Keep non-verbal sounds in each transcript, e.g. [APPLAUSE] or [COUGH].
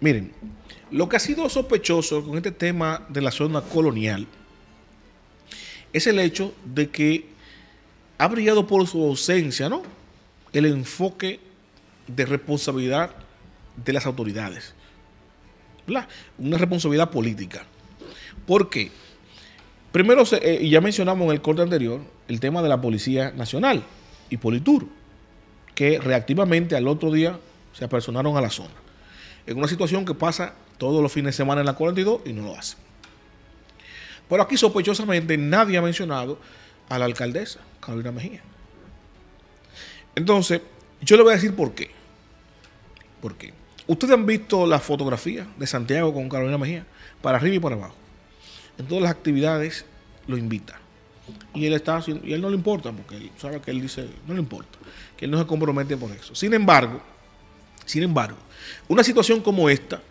Miren, lo que ha sido sospechoso con este tema de la zona colonial es el hecho de que ha brillado por su ausencia, ¿no? El enfoque de responsabilidad de las autoridades. Una responsabilidad política. ¿Por qué? Primero, eh, y ya mencionamos en el corte anterior, el tema de la Policía Nacional y Politur, que reactivamente al otro día se apersonaron a la zona en una situación que pasa todos los fines de semana en la 42 y no lo hace. Pero aquí sospechosamente nadie ha mencionado a la alcaldesa, Carolina Mejía. Entonces, yo le voy a decir por qué. ¿Por qué? Ustedes han visto la fotografía de Santiago con Carolina Mejía, para arriba y para abajo. En todas las actividades lo invita. Y él está y él no le importa, porque él sabe que él dice, no le importa, que él no se compromete por eso. Sin embargo, sin embargo, una situación como esta,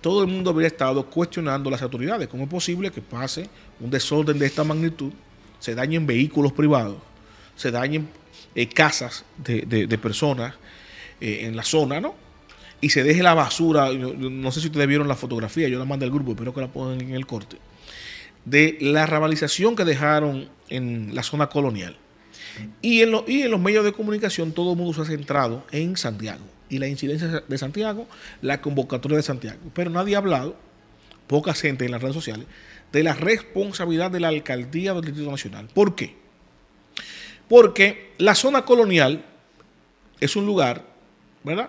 todo el mundo habría estado cuestionando las autoridades. ¿Cómo es posible que pase un desorden de esta magnitud, se dañen vehículos privados, se dañen eh, casas de, personas eh, en la zona, ¿no? Y se deje la basura, no sé si ustedes vieron la fotografía, yo la mandé al grupo, espero que la pongan en el corte, de la rabalización que dejaron en la zona colonial. Y y en los medios de comunicación todo el mundo se ha centrado en Santiago y la incidencia de Santiago, la convocatoria de Santiago. Pero nadie ha hablado, poca gente en las redes sociales, de la responsabilidad de la alcaldía del Distrito Nacional. ¿Por qué? Porque la zona colonial es un lugar, ¿verdad?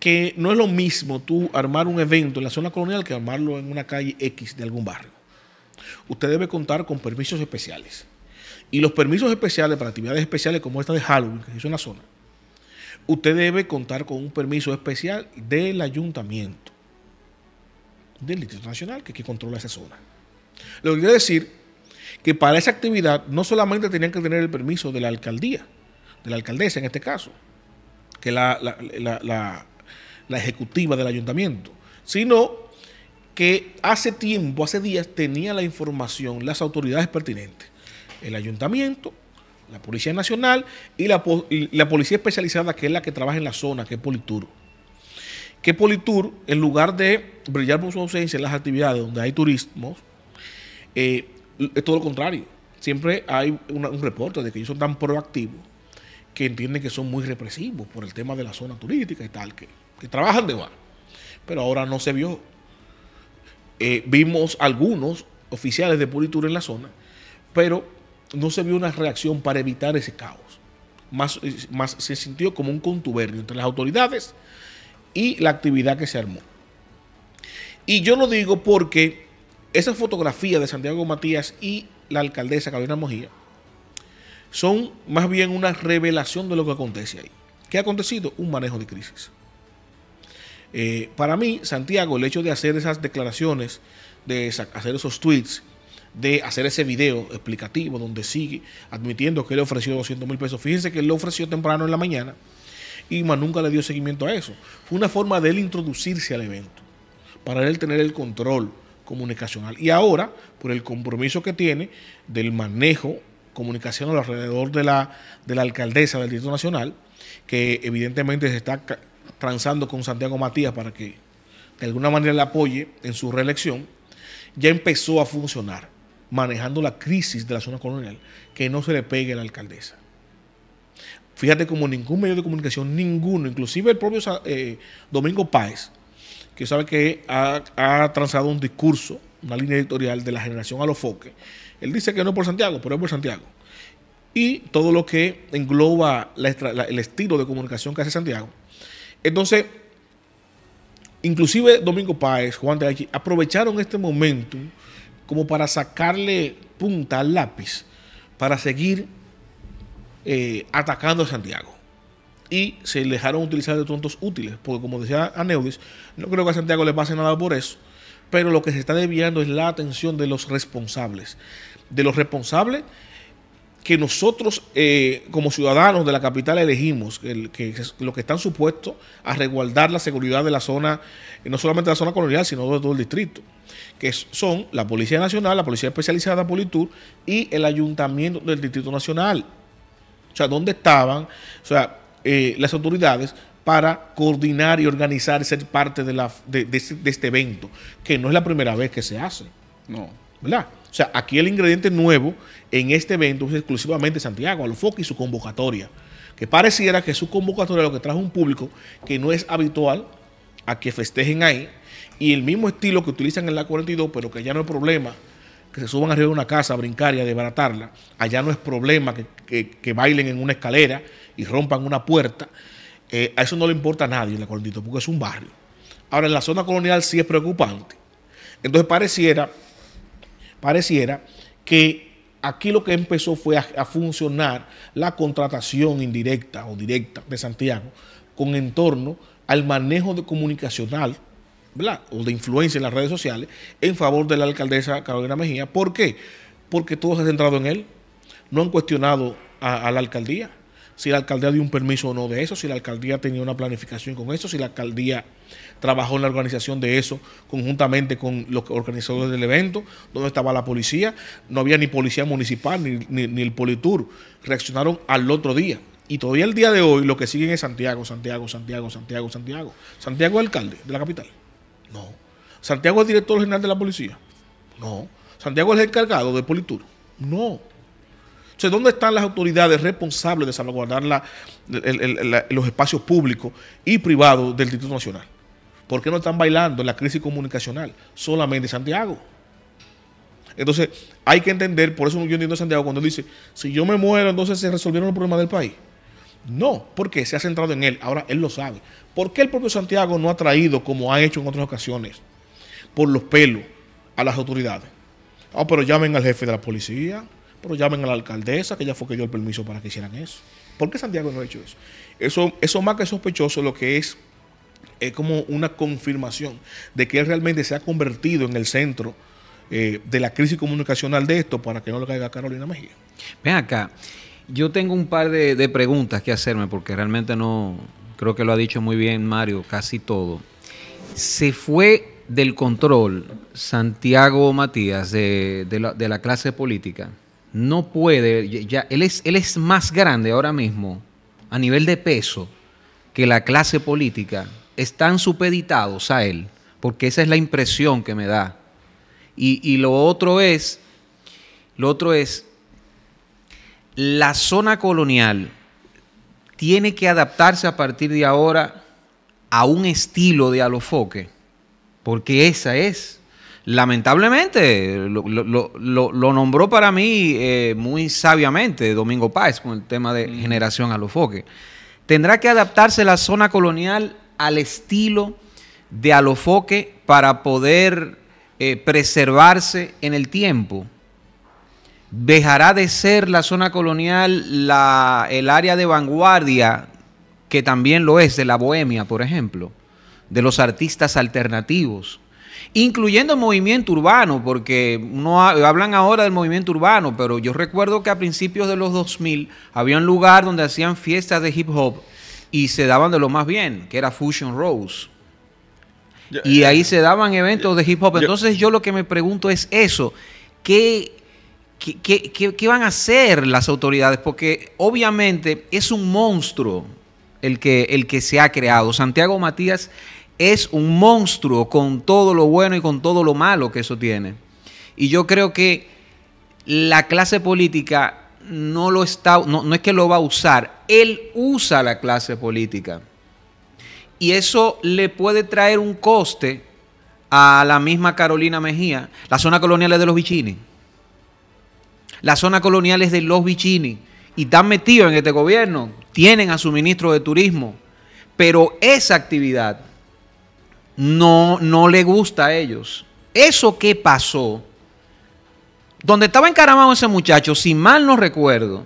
Que no es lo mismo tú armar un evento en la zona colonial que armarlo en una calle X de algún barrio. Usted debe contar con permisos especiales. Y los permisos especiales para actividades especiales como esta de Halloween, que se hizo en la zona, usted debe contar con un permiso especial del ayuntamiento, del Distrito Nacional, que, controla esa zona. Lo que quiere decir que para esa actividad no solamente tenían que tener el permiso de la alcaldía, de la alcaldesa en este caso, que la, la, la ejecutiva del ayuntamiento, sino que hace tiempo, hace días, tenía la información las autoridades pertinentes, el ayuntamiento, la Policía Nacional y la, Policía Especializada, que es la que trabaja en la zona, que es Politur. Que Politur, en lugar de brillar por su ausencia en las actividades donde hay turismos, eh, es todo lo contrario. Siempre hay un reporte de que ellos son tan proactivos que entienden que son muy represivos por el tema de la zona turística y tal, que, trabajan de bar. Pero ahora no se vio. Eh, vimos algunos oficiales de Politur en la zona, pero no se vio una reacción para evitar ese caos. Más, eh, más se sintió como un contubernio entre las autoridades y la actividad que se armó. Y yo lo digo porque esa fotografía de Santiago Matías y la alcaldesa Carolina Mojía son más bien una revelación de lo que acontece ahí. ¿Qué ha acontecido? Un manejo de crisis. Eh, para mí, Santiago, el hecho de hacer esas declaraciones, de hacer esos tweets, de hacer ese video explicativo donde sigue admitiendo que le ofreció 200 mil pesos. Fíjense que él lo ofreció temprano en la mañana y más nunca le dio seguimiento a eso. Fue una forma de él introducirse al evento, para él tener el control comunicacional. Y ahora, por el compromiso que tiene del manejo comunicacional alrededor de la, de la alcaldesa del Distrito Nacional, que evidentemente se está transando con Santiago Matías para que de alguna manera le apoye en su reelección, ya empezó a funcionar manejando la crisis de la zona colonial, que no se le pegue a la alcaldesa. Fíjate como ningún medio de comunicación, ninguno, inclusive el propio eh, Domingo Páez, que sabe que ha, ha trazado un discurso, una línea editorial de la generación a los foques, él dice que no es por Santiago, pero es por Santiago. Y todo lo que engloba el estilo de comunicación que hace Santiago. Entonces, inclusive Domingo Páez, Juan de aquí aprovecharon este momento como para sacarle punta al lápiz para seguir eh, atacando a Santiago. Y se dejaron utilizar de tontos útiles, porque como decía Aneudis, no creo que a Santiago le pase nada por eso, pero lo que se está desviando es la atención de los responsables, de los responsables que nosotros eh, como ciudadanos de la capital elegimos, el, que lo que están supuestos a resguardar la seguridad de la zona, eh, no solamente de la zona colonial, sino de todo el distrito, que son la Policía Nacional, la Policía Especializada Politur y el Ayuntamiento del Distrito Nacional. O sea, ¿dónde estaban eh, las autoridades para coordinar y organizar y ser parte de, la, de este evento? Que no es la primera vez que se hace. No. ¿Verdad? O sea, aquí el ingrediente nuevo en este evento es exclusivamente Santiago, Alofoque y su convocatoria. Que pareciera que su convocatoria lo que trajo un público que no es habitual a que festejen ahí y el mismo estilo que utilizan en la 42, pero que ya no es problema que se suban arriba de una casa a brincar y a desbaratarla. Allá no es problema que, bailen en una escalera y rompan una puerta. Eh, a eso no le importa a nadie en la 42 porque es un barrio. Ahora, en la zona colonial sí es preocupante. Entonces pareciera pareciera que aquí lo que empezó fue a, funcionar la contratación indirecta o directa de Santiago con entorno al manejo de comunicacional o de influencia en las redes sociales en favor de la alcaldesa Carolina Mejía. ¿Por qué? Porque todo se ha centrado en él. No han cuestionado a la alcaldía si la alcaldía dio un permiso o no de eso, si la alcaldía tenía una planificación con eso, si la alcaldía trabajó en la organización de eso conjuntamente con los organizadores del evento, dónde estaba la policía, no había ni policía municipal ni, el Politur, reaccionaron al otro día. Y todavía el día de hoy lo que siguen es Santiago, Santiago, Santiago, Santiago, Santiago. Santiago es alcalde de la capital. No. Santiago es director general de la policía. No. Santiago es el encargado de Politur. No. Entonces, ¿dónde están las autoridades responsables de salvaguardar los espacios públicos y privados del Instituto Nacional? ¿Por qué no están bailando en la crisis comunicacional solamente Santiago? Entonces, hay que entender, por eso yo entiendo a Santiago cuando dice, si yo me muero, entonces se resolvieron los problemas del país. No, porque se ha centrado en él, ahora él lo sabe. ¿Por qué el propio Santiago no ha traído, como ha hecho en otras ocasiones, por los pelos a las autoridades? Ah, pero llamen al jefe de la policía, pero llamen a la alcaldesa, que ya fue que dio el permiso para que hicieran eso. ¿Por qué Santiago no ha hecho eso? Eso, eso más que sospechoso, lo que es es como una confirmación de que él realmente se ha convertido en el centro eh, de la crisis comunicacional de esto para que no le caiga a Carolina Mejía. Ven acá, yo tengo un par de, preguntas que hacerme porque realmente no, creo que lo ha dicho muy bien Mario, casi todo. Se fue del control Santiago Matías de la clase política no puede, ya, él, es, él es más grande ahora mismo a nivel de peso que la clase política, están supeditados a él, porque esa es la impresión que me da. Y, y lo otro es, lo otro es, la zona colonial tiene que adaptarse a partir de ahora a un estilo de alofoque, porque esa es lamentablemente lo, nombró para mí eh, muy sabiamente Domingo Páez con el tema de mm. generación a Tendrá que adaptarse la zona colonial al estilo de Alofoque para poder eh, preservarse en el tiempo. Dejará de ser la zona colonial el área de vanguardia, que también lo es, de la bohemia, por ejemplo, de los artistas alternativos incluyendo el movimiento urbano, porque no hablan ahora del movimiento urbano, pero yo recuerdo que a principios de los 2000 había un lugar donde hacían fiestas de hip hop y se daban de lo más bien, que era Fusion Rose. y eh, ahí se daban eventos de hip hop. Entonces yo, lo que me pregunto es eso, ¿qué ¿Qué, qué, qué van a hacer las autoridades? Porque obviamente es un monstruo el que, el que se ha creado. Santiago Matías es un monstruo con todo lo bueno y con todo lo malo que eso tiene. Y yo creo que la clase política no lo está, no, es que lo va a usar, él usa la clase política. Y eso le puede traer un coste a la misma Carolina Mejía. La zona colonial es de los bichini. La zona colonial es de los bichini. Y están metidos en este gobierno. Tienen a su ministro de turismo. Pero esa actividad no, no le gusta a ellos. Eso qué pasó, donde estaba encaramado ese muchacho, si mal no recuerdo,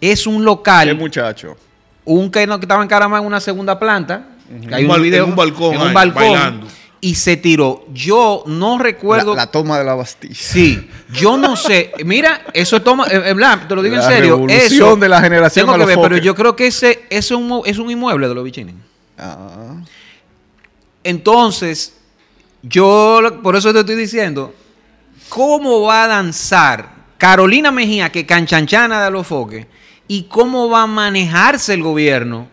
es un local. ¿Qué muchacho? Un que, no, estaba encaramado en una segunda planta. un, en un balcón. En un balcón. Y se tiró. Yo no recuerdo. La, toma de la Bastilla. Sí. Yo no sé. Mira, eso es toma. Eh, eh, te lo digo en serio. Revolución de la generación. Tengo que ver, pero yo creo que ese, es, un, inmueble de los bichines. Ah. Entonces, yo por eso te estoy diciendo, ¿cómo va a danzar Carolina Mejía, que canchanchana de los foques, y cómo va a manejarse el gobierno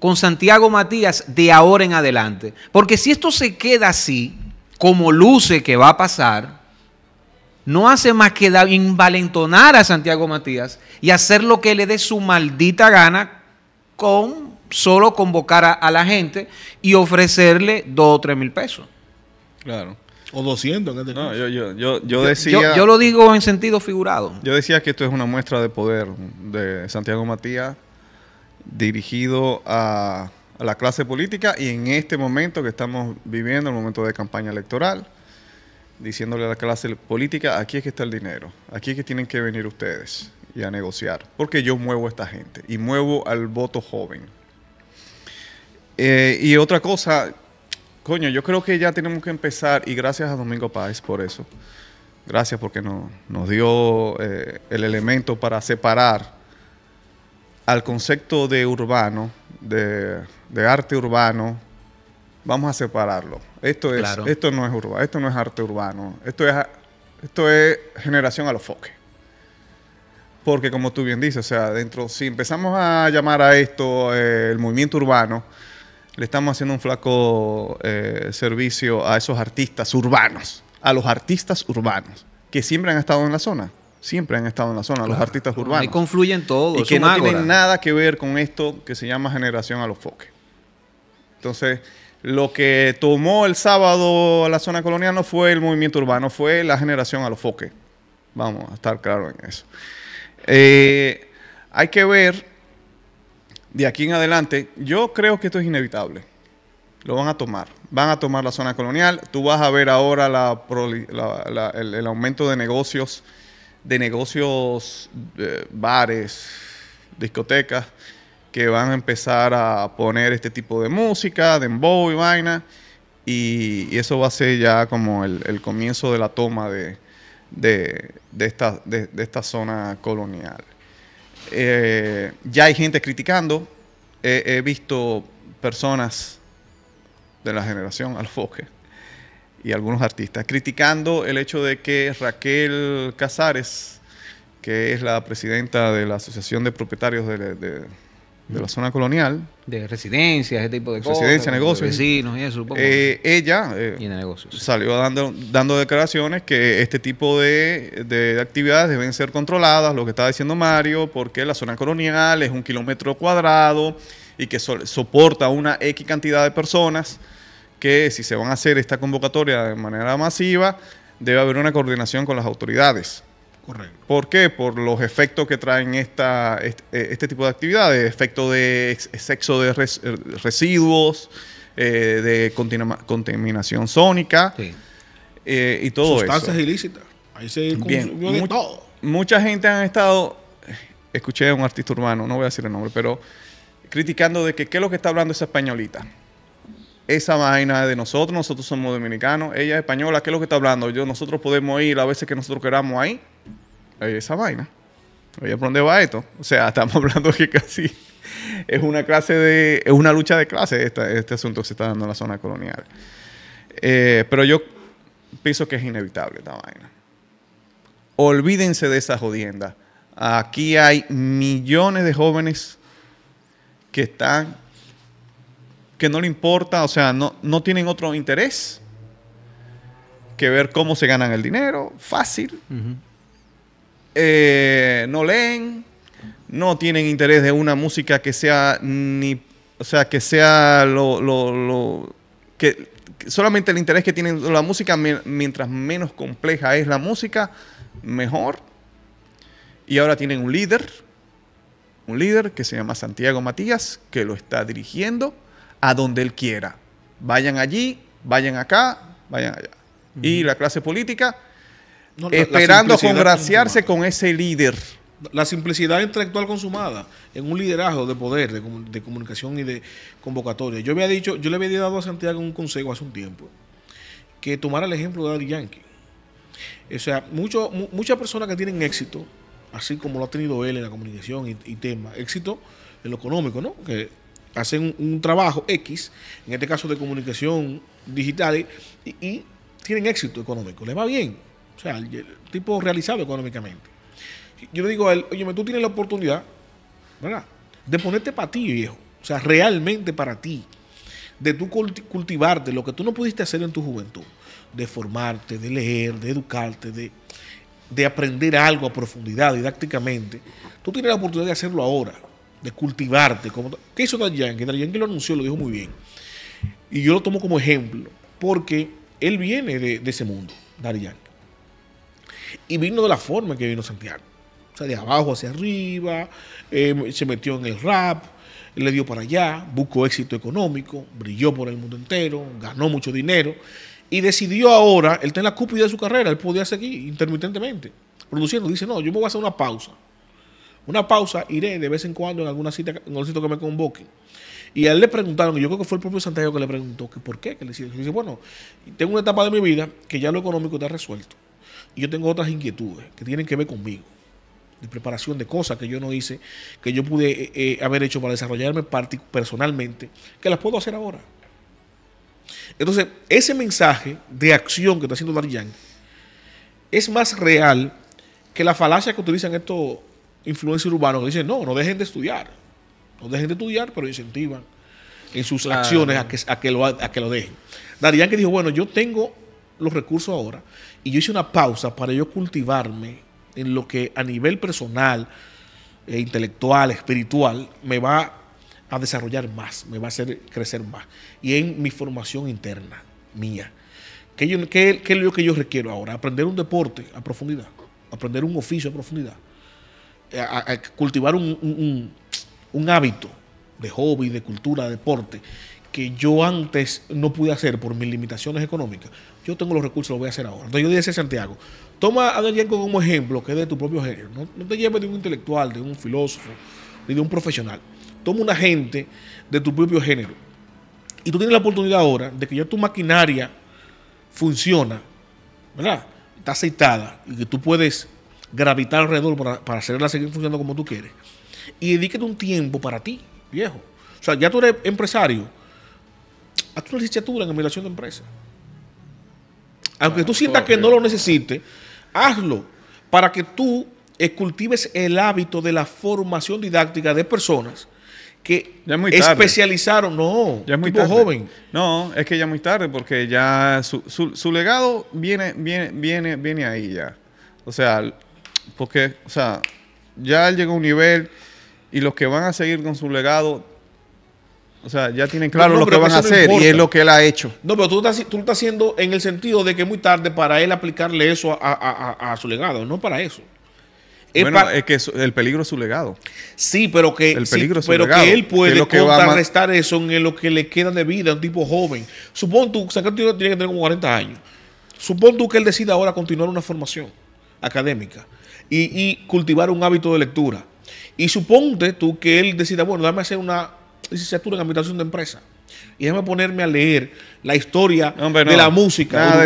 con Santiago Matías de ahora en adelante? Porque si esto se queda así, como luce que va a pasar, no hace más que invalentonar a Santiago Matías y hacer lo que le dé su maldita gana con solo convocar a, la gente y ofrecerle dos o tres mil pesos. Claro. O 200 yo, yo, decía... Yo, lo digo en sentido figurado. Yo decía que esto es una muestra de poder de Santiago Matías dirigido a, a la clase política y en este momento que estamos viviendo, el momento de campaña electoral, diciéndole a la clase política, aquí es que está el dinero, aquí es que tienen que venir ustedes y a negociar, porque yo muevo a esta gente y muevo al voto joven eh, y otra cosa, coño, yo creo que ya tenemos que empezar, y gracias a Domingo Páez por eso. Gracias porque nos dio eh, el elemento para separar al concepto de urbano, de, arte urbano, vamos a separarlo. Esto, es, esto no es urbano, esto no es arte urbano, esto es, esto es generación a los foques. Porque como tú bien dices, o sea, dentro, si empezamos a llamar a esto eh, el movimiento urbano, le estamos haciendo un flaco eh, servicio a esos artistas urbanos, a los artistas urbanos, que siempre han estado en la zona, siempre han estado en la zona, los artistas urbanos. Ahí confluyen todos. Y que no tienen nada que ver con esto que se llama generación a los foques. Entonces, lo que tomó el sábado a la zona colonial no fue el movimiento urbano, fue la generación a los foques. Vamos a estar claros en eso. Eh, hay que ver de aquí en adelante, yo creo que esto es inevitable. Lo van a tomar. Van a tomar la zona colonial. Tú vas a ver ahora el, aumento de negocios, de negocios, eh, bares, discotecas, que van a empezar a poner este tipo de música, dembow y vaina. Y, eso va a ser ya como el, comienzo de la toma de esta zona colonial. Eh, ya hay gente criticando. he visto personas de la generación Alfoque y algunos artistas criticando el hecho de que Raquel Casares, que es la presidenta de la Asociación de Propietarios de de la zona colonial. De residencias, ese tipo de cosas. Residencia, negocios. Vecinos y eso. Eh, ella eh, salió dando, dando declaraciones que este tipo de, actividades deben ser controladas, lo que está diciendo Mario, porque la zona colonial es un kilómetro cuadrado y que soporta una X cantidad de personas que si se van a hacer esta convocatoria de manera masiva, debe haber una coordinación con las autoridades. ¿Por qué? Por los efectos que traen esta, eh, este, tipo de actividades, efectos de sexo de eh, residuos, eh, de contaminación sónica y todo eso. Sustancias ilícitas. Ahí se todo. Mucha gente han estado, escuché a un artista urbano, no voy a decir el nombre, pero criticando de que qué es lo que está hablando esa españolita esa vaina de nosotros, nosotros somos dominicanos, ella es española, ¿qué es lo que está hablando? Yo, nosotros podemos ir a veces que nosotros queramos ahí. Esa vaina. Oye, ¿por dónde va esto? O sea, [LAUGHS] estamos hablando que casi es una clase de, es una lucha de clases este asunto que se está dando en la zona colonial. Eh, pero yo pienso que es inevitable esta vaina. Olvídense de esa jodienda. Aquí hay millones de jóvenes que están que no le importa, o sea, no, no tienen otro interés que ver cómo se ganan el dinero, fácil. Eh, no leen, no tienen interés de una música que sea ni, o sea, que sea lo, solamente el interés que tienen la música, mientras menos compleja es la música, mejor. Y ahora tienen un líder, un líder que se llama Santiago Matías, que lo está dirigiendo a donde él quiera. Vayan allí, vayan acá, vayan allá. Y la clase política esperando congraciarse con ese líder. La simplicidad intelectual consumada en un liderazgo de poder, de, comunicación y de convocatoria. Yo había dicho, yo le había dado a Santiago un consejo hace un tiempo, que tomara el ejemplo de Daddy Yankee. O sea, muchas personas que tienen éxito, así como lo ha tenido él en la comunicación y, temas, tema, éxito en lo económico, ¿no? Que hacen un, trabajo X, en este caso de comunicación digital, y, tienen éxito económico, les va bien. O sea, el, tipo realizado económicamente. Yo le digo a él, oye, tú tienes la oportunidad, ¿verdad? De ponerte para ti, viejo. O sea, realmente para ti. De tú cultivarte lo que tú no pudiste hacer en tu juventud. De formarte, de leer, de educarte, de aprender algo a profundidad, didácticamente. Tú tienes la oportunidad de hacerlo ahora de cultivarte. Como, ¿Qué hizo Daddy Yankee? lo anunció, lo dijo muy bien. Y yo lo tomo como ejemplo, porque él viene de, ese mundo, Daddy Y vino de la forma en que vino Santiago. O sea, de abajo hacia arriba, eh, se metió en el rap, le dio para allá, buscó éxito económico, brilló por el mundo entero, ganó mucho dinero y decidió ahora, él está en la cúpula de su carrera, él podía seguir intermitentemente produciendo. Dice, no, yo me voy a hacer una pausa una pausa, iré de vez en cuando en alguna cita, en algún sitio que me convoquen. Y a él le preguntaron, y yo creo que fue el propio Santiago que le preguntó, que ¿por qué? Que le dice, bueno, tengo una etapa de mi vida que ya lo económico está resuelto. Y yo tengo otras inquietudes que tienen que ver conmigo, de preparación de cosas que yo no hice, que yo pude eh, eh, haber hecho para desarrollarme personalmente, que las puedo hacer ahora. Entonces, ese mensaje de acción que está haciendo Darian es más real que la falacia que utilizan estos influencia urbano que dicen, no, no dejen de estudiar. No dejen de estudiar, pero incentivan en sus acciones a que, que lo, que lo dejen. Darían que dijo, bueno, yo tengo los recursos ahora y yo hice una pausa para yo cultivarme en lo que a nivel personal, eh, intelectual, espiritual, me va a desarrollar más, me va a hacer crecer más. Y en mi formación interna, mía. que yo, qué es lo que yo requiero ahora? Aprender un deporte a profundidad, aprender un oficio a profundidad cultivar un, hábito de hobby, de cultura, de deporte, que yo antes no pude hacer por mis limitaciones económicas. Yo tengo los recursos, lo voy a hacer ahora. Entonces yo decía Santiago, toma a Daniel como ejemplo, que es de tu propio género. No, te lleves de un intelectual, de un filósofo, ni de un profesional. Toma un agente de tu propio género. Y tú tienes la oportunidad ahora de que ya tu maquinaria funciona, ¿verdad? Está aceitada y que tú puedes gravitar alrededor para, hacerla seguir funcionando como tú quieres. Y dedíquete un tiempo para ti, viejo. O sea, ya tú eres empresario. Haz una licenciatura en administración de empresa. Aunque tú ah, sientas que no lo necesites, hazlo para que tú cultives el hábito de la formación didáctica de personas que especializaron, no, joven. No, es que ya es muy tarde porque ya su, su legado viene, viene, viene, viene ahí ya. O sea, porque, o sea, ya él llegó a un nivel y los que van a seguir con su legado, o sea, ya tienen claro lo que van a hacer y es lo que él ha hecho. No, pero tú estás, tú estás haciendo en el sentido de que muy tarde para él aplicarle eso a, su legado, no para eso. Es para... es que el peligro es su legado. Sí, pero que, el peligro pero que él puede que contrarrestar eso en lo que le queda de vida a un tipo joven. Supón tú, o sea, que tiene que tener como 40 años. Supón tú que él decida ahora continuar una formación académica y, cultivar un hábito de lectura. Y suponte tú que él decida, bueno, dame hacer una licenciatura en habitación de empresa. Y déjame ponerme a leer la historia de la música.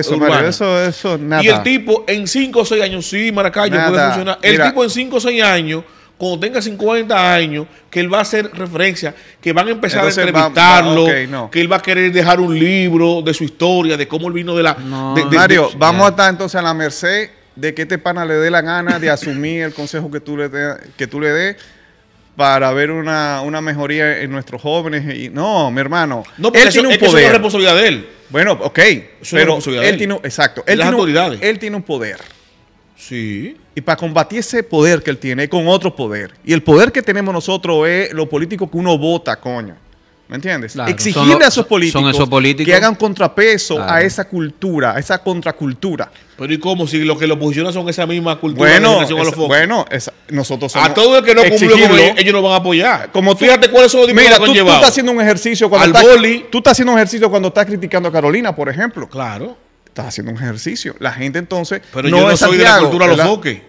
Y el tipo en 5 o 6 años, sí, Maracayo, puede funcionar. El tipo en 5 o 6 años cuando tenga 50 años, que él va a hacer referencia, que van a empezar a entrevistarlo, que él va a querer dejar un libro de su historia, de cómo él vino de la... Mario, vamos a estar entonces a la merced de que este pana le dé la gana de asumir el consejo que tú le, que tú le des para ver una, mejoría en nuestros jóvenes. Y, no, mi hermano. No, él tiene un es poder. responsabilidad de él. Bueno, ok. pero él, tiene, exacto. Él tiene, Él tiene un poder. Sí. Y para combatir ese poder que él tiene, con otro poder. Y el poder que tenemos nosotros es lo político que uno vota, coño. ¿Me entiendes? Exigirle a esos políticos, que hagan contrapeso a esa cultura, a esa contracultura. Pero ¿y cómo? Si lo que lo posiciona son esa misma cultura bueno, a los Bueno, nosotros somos A todo el que no cumple con ellos, no van a apoyar. Como tú, Fíjate cuáles son los Mira, tú, tú, estás haciendo un ejercicio cuando estás, Tú estás haciendo un ejercicio cuando estás criticando a Carolina, por ejemplo. Claro. Estás haciendo un ejercicio. La gente entonces Pero no yo no soy de la cultura a los foques.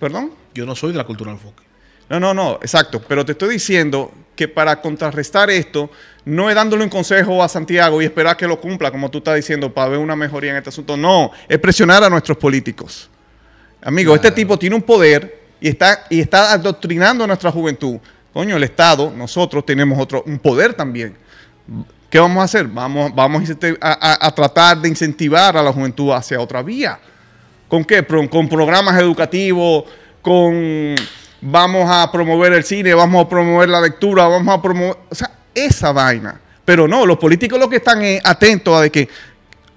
¿Perdón? Yo no soy de la cultura los foques. No, no, no, exacto. Pero te estoy diciendo que para contrarrestar esto, no es dándole un consejo a Santiago y esperar que lo cumpla, como tú estás diciendo, para ver una mejoría en este asunto. No, es presionar a nuestros políticos. Amigo, este tipo tiene un poder y está, y está adoctrinando a nuestra juventud. Coño, el Estado, nosotros tenemos otro, un poder también. ¿Qué vamos a hacer? Vamos, vamos a, a tratar de incentivar a la juventud hacia otra vía. ¿Con qué? Con programas educativos, con vamos a promover el cine, vamos a promover la lectura, vamos a promover, o sea, esa vaina. Pero no, los políticos lo que están atentos a de que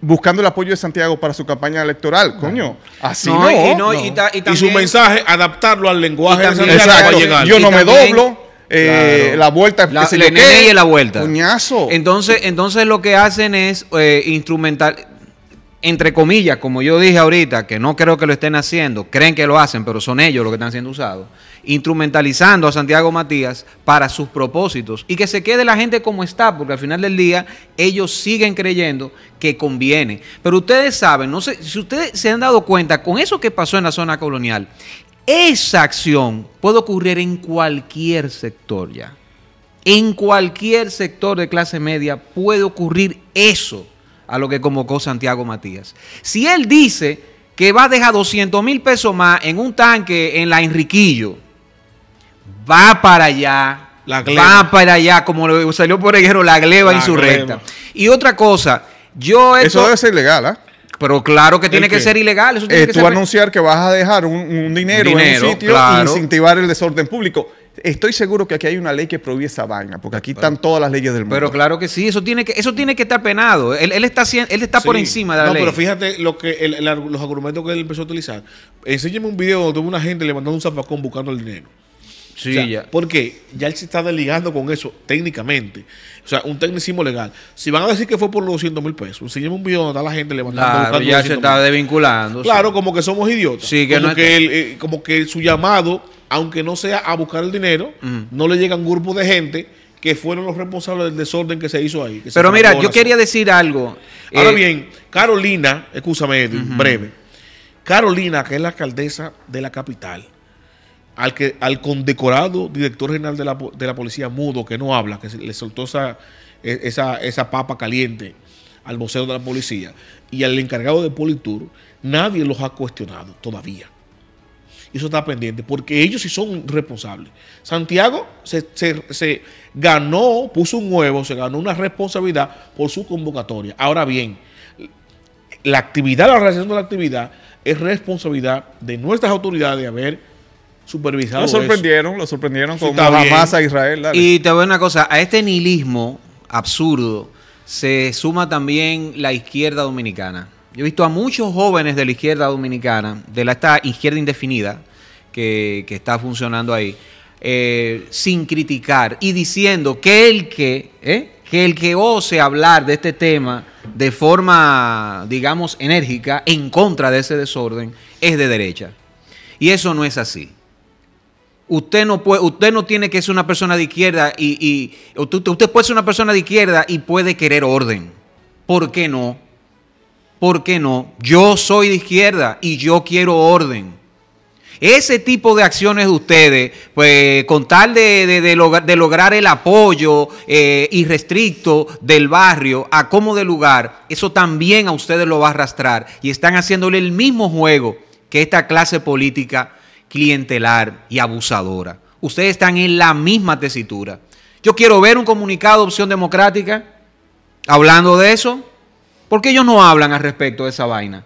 buscando el apoyo de Santiago para su campaña electoral, coño. Así no. y, su mensaje, adaptarlo al lenguaje de Santiago. Llegar. Yo no me doblo. Eh, la vuelta, la, que la, le la vuelta. Coñazo. Entonces, entonces lo que hacen es eh, instrumental, entre comillas, como yo dije ahorita, que no creo que lo estén haciendo, creen que lo hacen, pero son ellos los que están siendo usados instrumentalizando a Santiago Matías para sus propósitos y que se quede la gente como está, porque al final del día ellos siguen creyendo que conviene. Pero ustedes saben, no sé si ustedes se han dado cuenta con eso que pasó en la zona colonial, esa acción puede ocurrir en cualquier sector ya. En cualquier sector de clase media puede ocurrir eso a lo que convocó Santiago Matías. Si él dice que va a dejar 200 mil pesos más en un tanque en la Enriquillo, va para allá. Va para allá, como salió por el ejemplo, la gleba y insurrecta. Y otra cosa, yo... Eso debe ser ilegal, ¿ah? Pero claro que tiene que, ser ilegal. Eso tú anunciar que vas a dejar un, dinero, en un sitio y incentivar el desorden público. Estoy seguro que aquí hay una ley que prohíbe esa vaina, porque aquí están todas las leyes del mundo. Pero claro que sí, eso tiene que, eso tiene que estar penado. Él, está, él está por encima de la ley. No, pero fíjate lo que los argumentos que él empezó a utilizar. Enséñeme un video donde una gente levantando un zapacón buscando el dinero. Porque ya él se está desligando con eso técnicamente. O sea, un tecnicismo legal. Si van a decir que fue por los 200 mil pesos, enseñemos un video donde está la gente levantando. Claro, ya se está desvinculando. Claro, como que somos idiotas. como, que eh, como que su llamado, aunque no sea a buscar el dinero, no le llega un grupo de gente que fueron los responsables del desorden que se hizo ahí. Pero mira, yo quería decir algo. Ahora eh, bien, Carolina, escúchame, Edwin, breve. Carolina, que es la alcaldesa de la capital, al, al condecorado director general de la, policía mudo que no habla, que le soltó e, esa, esa, papa caliente al vocero de la policía y al encargado de Politur, nadie los ha cuestionado todavía. eso está pendiente, porque ellos sí son responsables. Santiago se, se ganó, puso un huevo, se ganó una responsabilidad por su convocatoria. Ahora bien, la actividad, la realización de la actividad es responsabilidad de nuestras autoridades de haber supervisado. Lo sorprendieron, lo sorprendieron con más a Israel. Y te voy a una cosa, a este nihilismo absurdo se suma también la izquierda dominicana. Yo he visto a muchos jóvenes de la izquierda dominicana, de la, esta izquierda indefinida que, está funcionando ahí, eh, sin criticar y diciendo que el que, eh, que el que ose hablar de este tema de forma, digamos, enérgica, en contra de ese desorden, es de derecha. Y eso no es así. Usted no, puede, usted no tiene que ser una persona de izquierda y, usted, puede ser una persona de izquierda y puede querer orden. ¿Por qué no? ¿Por qué no? Yo soy de izquierda y yo quiero orden. Ese tipo de acciones de ustedes, pues con tal de, de, lograr el apoyo eh, irrestricto del barrio a como de lugar, eso también a ustedes lo va a arrastrar. Y están haciéndole el mismo juego que esta clase política clientelar y abusadora. Ustedes están en la misma tesitura. Yo quiero ver un comunicado de opción democrática hablando de eso. ¿Por qué ellos no hablan al respecto de esa vaina?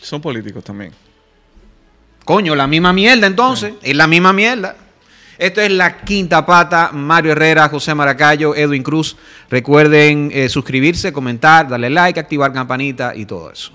Son políticos también. Coño, la misma mierda entonces. Es la misma mierda. Esto es La Quinta Pata, Mario Herrera, José Maracayo, Edwin Cruz. Recuerden eh, suscribirse, comentar, darle like, activar campanita y todo eso.